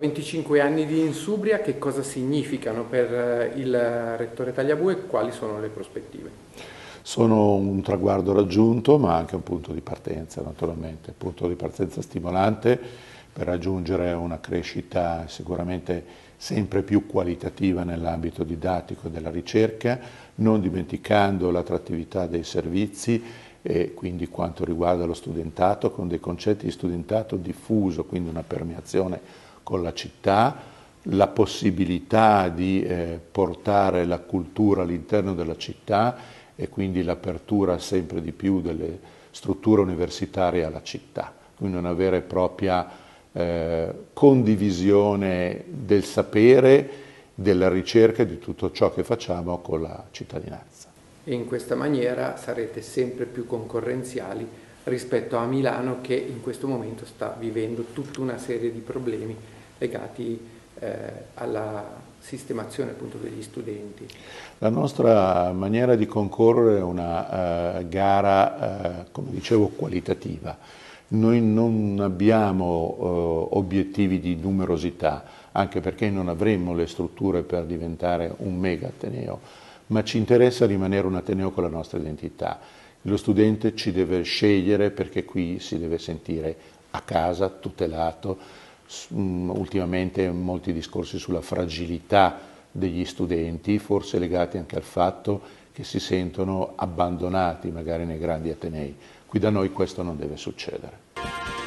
25 anni di Insubria, che cosa significano per eh, il Rettore Tagliabue e quali sono le prospettive? Sono un traguardo raggiunto ma anche un punto di partenza naturalmente, un punto di partenza stimolante per raggiungere una crescita sicuramente sempre più qualitativa nell'ambito didattico e della ricerca, non dimenticando l'attrattività dei servizi e quindi quanto riguarda lo studentato con dei concetti di studentato diffuso, quindi una permeazione con la città, la possibilità di eh, portare la cultura all'interno della città e quindi l'apertura sempre di più delle strutture universitarie alla città, quindi una vera e propria eh, condivisione del sapere, della ricerca e di tutto ciò che facciamo con la cittadinanza. E in questa maniera sarete sempre più concorrenziali rispetto a Milano che in questo momento sta vivendo tutta una serie di problemi legati eh, alla sistemazione appunto degli studenti. La nostra maniera di concorrere è una eh, gara, eh, come dicevo, qualitativa. Noi non abbiamo eh, obiettivi di numerosità, anche perché non avremmo le strutture per diventare un mega Ateneo, ma ci interessa rimanere un Ateneo con la nostra identità. Lo studente ci deve scegliere perché qui si deve sentire a casa, tutelato, Mm, ultimamente molti discorsi sulla fragilità degli studenti, forse legati anche al fatto che si sentono abbandonati magari nei grandi atenei. Qui da noi questo non deve succedere.